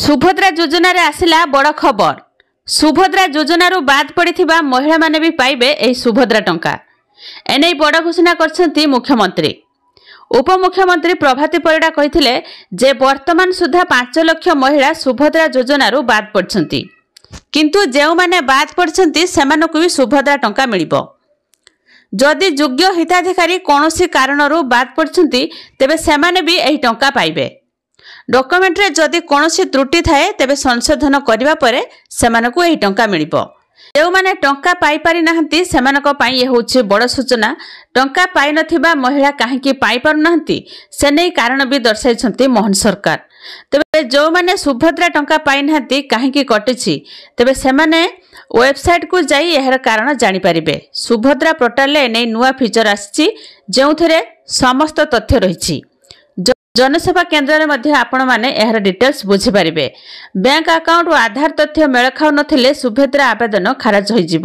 ସୁଭଦ୍ରା ଯୋଜନାରେ ଆସିଲା ବଡ଼ ଖବର ସୁଭଦ୍ରା ଯୋଜନାରୁ ବାଦ୍ ପଡ଼ିଥିବା ମହିଳାମାନେ ବି ପାଇବେ ଏହି ସୁଭଦ୍ରା ଟଙ୍କା ଏନେଇ ବଡ଼ ଘୋଷଣା କରିଛନ୍ତି ମୁଖ୍ୟମନ୍ତ୍ରୀ ଉପମୁଖ୍ୟମନ୍ତ୍ରୀ ପ୍ରଭାତୀ ପରିଡ଼ା କହିଥିଲେ ଯେ ବର୍ତ୍ତମାନ ସୁଦ୍ଧା ପାଞ୍ଚ ଲକ୍ଷ ମହିଳା ସୁଭଦ୍ରା ଯୋଜନାରୁ ବାଦ୍ ପଡ଼ିଛନ୍ତି କିନ୍ତୁ ଯେଉଁମାନେ ବାଦ୍ ପଡ଼ିଛନ୍ତି ସେମାନଙ୍କୁ ବି ସୁଭଦ୍ରା ଟଙ୍କା ମିଳିବ ଯଦି ଯୋଗ୍ୟ ହିତାଧିକାରୀ କୌଣସି କାରଣରୁ ବାଦ୍ ପଡ଼ିଛନ୍ତି ତେବେ ସେମାନେ ବି ଏହି ଟଙ୍କା ପାଇବେ ଡକ୍ୟୁମେଣ୍ଟରେ ଯଦି କୌଣସି ତ୍ରୁଟି ଥାଏ ତେବେ ସଂଶୋଧନ କରିବା ପରେ ସେମାନଙ୍କୁ ଏହି ଟଙ୍କା ମିଳିବ ଯେଉଁମାନେ ଟଙ୍କା ପାଇପାରିନାହାନ୍ତି ସେମାନଙ୍କ ପାଇଁ ଏ ହେଉଛି ବଡ଼ ସୂଚନା ଟଙ୍କା ପାଇନଥିବା ମହିଳା କାହିଁକି ପାଇପାରୁନାହାନ୍ତି ସେ ନେଇ କାରଣ ବି ଦର୍ଶାଇଛନ୍ତି ମୋହନ ସରକାର ତେବେ ଯେଉଁମାନେ ସୁଭଦ୍ରା ଟଙ୍କା ପାଇନାହାନ୍ତି କାହିଁକି କଟିଛି ତେବେ ସେମାନେ ୱେବସାଇଟ୍କୁ ଯାଇ ଏହାର କାରଣ ଜାଣିପାରିବେ ସୁଭଦ୍ରା ପୋର୍ଟାଲରେ ଏ ନେଇ ନୂଆ ଫିଚର ଆସିଛି ଯେଉଁଥିରେ ସମସ୍ତ ତଥ୍ୟ ରହିଛି ଜନସେବା କେନ୍ଦ୍ରରେ ମଧ୍ୟ ଆପଣମାନେ ଏହାର ଡିଟେଲ୍ସ ବୁଝିପାରିବେ ବ୍ୟାଙ୍କ ଆକାଉଣ୍ଟ ଓ ଆଧାର ତଥ୍ୟ ମେଳ ଖାଉନଥିଲେ ସୁଭେଦ୍ରା ଆବେଦନ ଖାରଜ ହୋଇଯିବ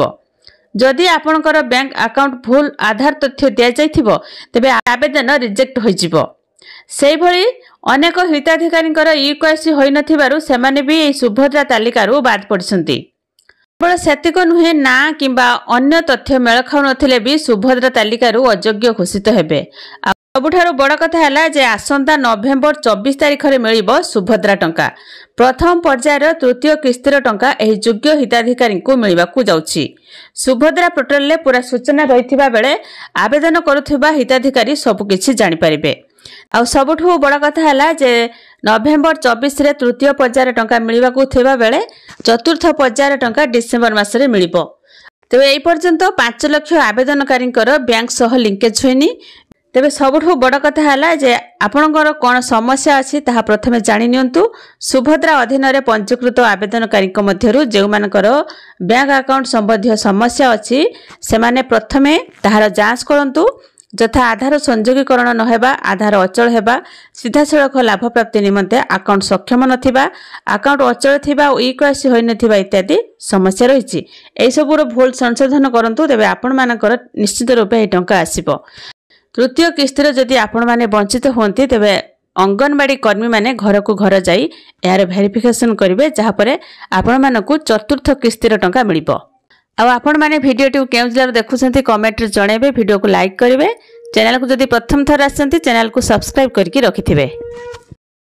ଯଦି ଆପଣଙ୍କର ବ୍ୟାଙ୍କ ଆକାଉଣ୍ଟ ଭୁଲ ଆଧାର ତଥ୍ୟ ଦିଆଯାଇଥିବ ତେବେ ଆବେଦନ ରିଜେକ୍ଟ ହୋଇଯିବ ସେହିଭଳି ଅନେକ ହିତାଧିକାରୀଙ୍କର ଇକ୍ୱାସି ହୋଇନଥିବାରୁ ସେମାନେ ବି ଏହି ସୁଭଦ୍ରା ତାଲିକାରୁ ବାଦ୍ ପଡ଼ିଛନ୍ତି କେବଳ ସେତିକ ନୁହେଁ ନାଁ କିମ୍ବା ଅନ୍ୟ ତଥ୍ୟ ମେଳ ଖାଉନଥିଲେ ବି ସୁଭଦ୍ରା ତାଲିକାରୁ ଅଯୋଗ୍ୟ ଘୋଷିତ ହେବେ ସବୁଠାରୁ ବଡ଼ କଥା ହେଲା ଯେ ଆସନ୍ତା ନଭେମ୍ବର ଚବିଶ ତାରିଖରେ ମିଳିବ ସୁଭଦ୍ରା ଟଙ୍କା ପ୍ରଥମ ପର୍ଯ୍ୟାୟର ତୃତୀୟ କିସ୍ତିର ଟଙ୍କା ଏହି ଯୋଗ୍ୟ ହିତାଧିକାରୀଙ୍କୁ ମିଳିବାକୁ ଯାଉଛି ସୁଭଦ୍ରା ପୋର୍ଟାଲରେ ପୁରା ସୂଚନା ରହିଥିବା ବେଳେ ଆବେଦନ କରୁଥିବା ହିତାଧିକାରୀ ସବୁକିଛି ଜାଣିପାରିବେ ଆଉ ସବୁଠୁ ବଡ଼ କଥା ହେଲା ଯେ ନଭେମ୍ବର ଚବିଶରେ ତୃତୀୟ ପର୍ଯ୍ୟାୟରେ ଟଙ୍କା ମିଳିବାକୁ ଥିବା ବେଳେ ଚତୁର୍ଥ ପର୍ଯ୍ୟାୟରେ ଟଙ୍କା ଡିସେମ୍ବର ମାସରେ ମିଳିବ ତେବେ ଏହି ପର୍ଯ୍ୟନ୍ତ ପାଞ୍ଚ ଲକ୍ଷ ଆବେଦନକାରୀଙ୍କର ବ୍ୟାଙ୍କ ସହ ଲିଙ୍କେଜ୍ ହୋଇନି ତେବେ ସବୁଠୁ ବଡ଼ କଥା ହେଲା ଯେ ଆପଣଙ୍କର କ'ଣ ସମସ୍ୟା ଅଛି ତାହା ପ୍ରଥମେ ଜାଣି ନିଅନ୍ତୁ ସୁଭଦ୍ରା ଅଧୀନରେ ପଞ୍ଜୀକୃତ ଆବେଦନକାରୀଙ୍କ ମଧ୍ୟରୁ ଯେଉଁମାନଙ୍କର ବ୍ୟାଙ୍କ ଆକାଉଣ୍ଟ ସମ୍ବନ୍ଧୀୟ ସମସ୍ୟା ଅଛି ସେମାନେ ପ୍ରଥମେ ତାହାର ଯାଞ୍ଚ କରନ୍ତୁ ଯଥା ଆଧାର ସଂଯୋଗୀକରଣ ନ ହେବା ଆଧାର ଅଚଳ ହେବା ସିଧାସଳଖ ଲାଭ ପ୍ରାପ୍ତି ନିମନ୍ତେ ଆକାଉଣ୍ଟ ସକ୍ଷମ ନଥିବା ଆକାଉଣ୍ଟ ଅଚଳ ଥିବା ଓ ଇ ଇକ୍ରାସି ହୋଇନଥିବା ଇତ୍ୟାଦି ସମସ୍ୟା ରହିଛି ଏହିସବୁର ଭୁଲ ସଂଶୋଧନ କରନ୍ତୁ ତେବେ ଆପଣମାନଙ୍କର ନିଶ୍ଚିତ ରୂପେ ଏହି ଟଙ୍କା ଆସିବ ତୃତୀୟ କିସ୍ତିର ଯଦି ଆପଣମାନେ ବଞ୍ଚିତ ହୁଅନ୍ତି ତେବେ ଅଙ୍ଗନବାଡ଼ି କର୍ମୀମାନେ ଘରକୁ ଘର ଯାଇ ଏହାର ଭେରିଫିକେସନ୍ କରିବେ ଯାହାପରେ ଆପଣମାନଙ୍କୁ ଚତୁର୍ଥ କିସ୍ତିର ଟଙ୍କା ମିଳିବ ଆଉ ଆପଣମାନେ ଭିଡ଼ିଓଟିକୁ କେଉଁ ଜିଲ୍ଲାରୁ ଦେଖୁଛନ୍ତି କମେଣ୍ଟରେ ଜଣାଇବେ ଭିଡ଼ିଓକୁ ଲାଇକ୍ କରିବେ ଚ୍ୟାନେଲକୁ ଯଦି ପ୍ରଥମ ଥର ଆସିଛନ୍ତି ଚ୍ୟାନେଲ୍କୁ ସବସ୍କ୍ରାଇବ୍ କରିକି ରଖିଥିବେ